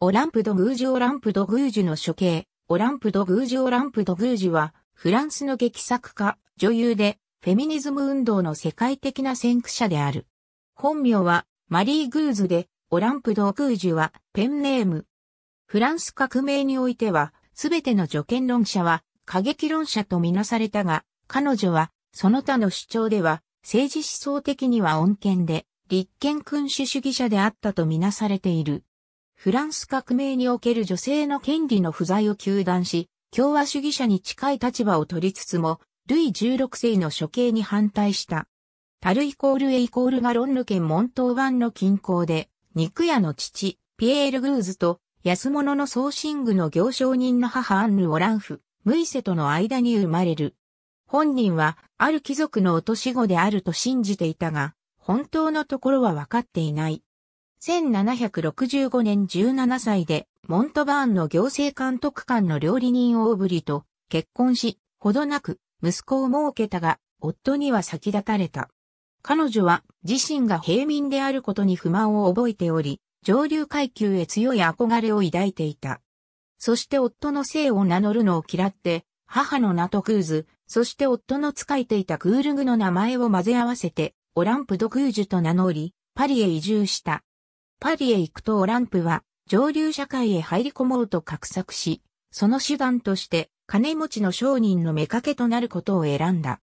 オランプ・ド・グージュ・オランプ・ド・グージュの処刑、オランプ・ド・グージュ・オランプ・ド・グージュは、フランスの劇作家、女優で、フェミニズム運動の世界的な先駆者である。本名は、マリー・グーズで、オランプ・ド・グージュは、ペンネーム。フランス革命においては、すべての助言論者は、過激論者とみなされたが、彼女は、その他の主張では、政治思想的には穏健で、立憲君主主義者であったとみなされている。フランス革命における女性の権利の不在を求断し、共和主義者に近い立場を取りつつも、ルイ16世の処刑に反対した。タルイコールエイコールがロンヌ県モントーバンの近郊で、肉屋の父、ピエール・グーズと、安物のソーシングの行商人の母アンヌ・オランフ、ムイセとの間に生まれる。本人は、ある貴族の落とし子であると信じていたが、本当のところは分かっていない。1765年17歳で、モントバーンの行政監督官の料理人オーブリと結婚し、ほどなく息子を設けたが、夫には先立たれた。彼女は自身が平民であることに不満を覚えており、上流階級へ強い憧れを抱いていた。そして夫の姓を名乗るのを嫌って、母の名とクーズ、そして夫の使いていたクールグの名前を混ぜ合わせて、オランプ・ド・クージュと名乗り、パリへ移住した。パリへ行くとオランプは上流社会へ入り込もうと画策し、その手段として金持ちの商人の妾となることを選んだ。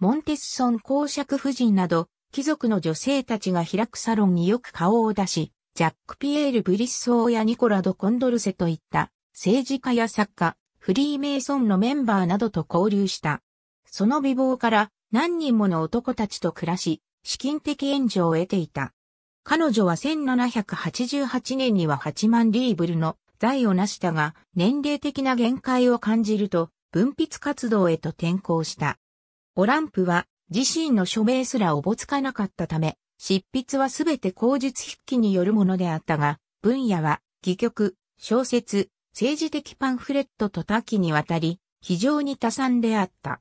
モンテッソン公爵夫人など、貴族の女性たちが開くサロンによく顔を出し、ジャック・ピエール・ブリッソーやニコラ・ド・コンドルセといった政治家や作家、フリーメイソンのメンバーなどと交流した。その美貌から何人もの男たちと暮らし、資金的援助を得ていた。彼女は1788年には8万リーブルの財を成したが、年齢的な限界を感じると、文筆活動へと転向した。オランプは自身の署名すらおぼつかなかったため、執筆はすべて口述筆記によるものであったが、分野は、戯曲、小説、政治的パンフレットと多岐にわたり、非常に多産であった。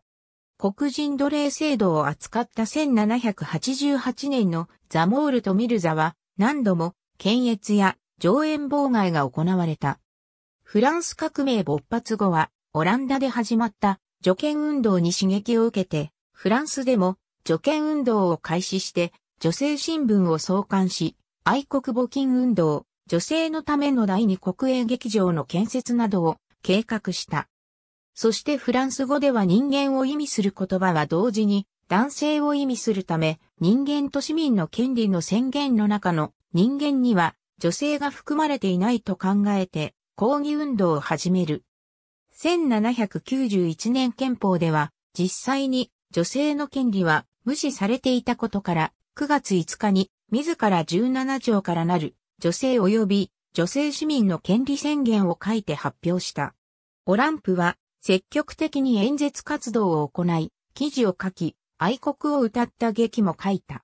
黒人奴隷制度を扱った1788年のザモールとミルザは何度も検閲や上演妨害が行われた。フランス革命勃発後はオランダで始まった助権運動に刺激を受けて、フランスでも助権運動を開始して女性新聞を創刊し、愛国募金運動、女性のための第二国営劇場の建設などを計画した。そしてフランス語では人間を意味する言葉は同時に男性を意味するため人間と市民の権利の宣言の中の人間には女性が含まれていないと考えて抗議運動を始める。1791年憲法では実際に女性の権利は無視されていたことから9月5日に自ら17条からなる女性及び女性市民の権利宣言を書いて発表した。オランプは積極的に演説活動を行い、記事を書き、愛国を歌った劇も書いた。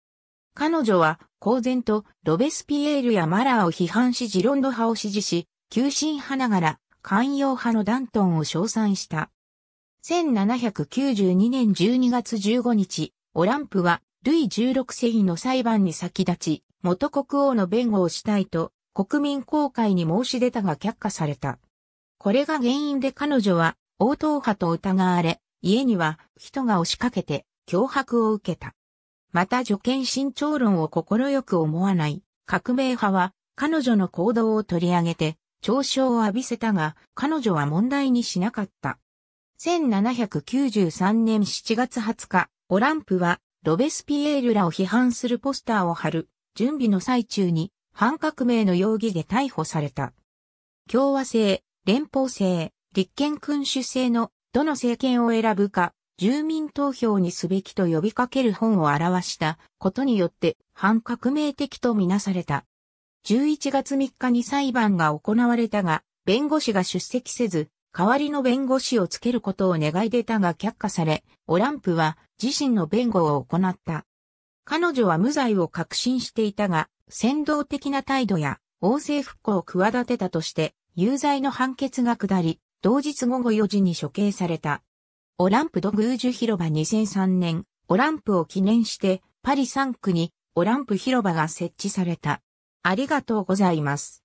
彼女は、公然とロベスピエールやマラーを批判しジロンド派を支持し、急進派ながら、寛容派のダントンを称賛した。1792年12月15日、オランプは、ルイ16世紀の裁判に先立ち、元国王の弁護をしたいと、国民公開に申し出たが却下された。これが原因で彼女は、応答派と疑われ、家には人が押しかけて脅迫を受けた。また女権慎重論を快く思わない革命派は彼女の行動を取り上げて嘲笑を浴びせたが彼女は問題にしなかった。1793年7月20日、オランプはロベスピエールらを批判するポスターを貼る準備の最中に反革命の容疑で逮捕された。共和制、連邦制、立憲君主制のどの政権を選ぶか、住民投票にすべきと呼びかける本を表したことによって反革命的とみなされた。11月3日に裁判が行われたが、弁護士が出席せず、代わりの弁護士をつけることを願い出たが却下され、オランプは自身の弁護を行った。彼女は無罪を確信していたが、先導的な態度や王政復興を企てたとして、有罪の判決が下り、同日午後4時に処刑された。オランプ・ド・グージュ広場2003年、オランプを記念して、パリ3区にオランプ広場が設置された。ありがとうございます。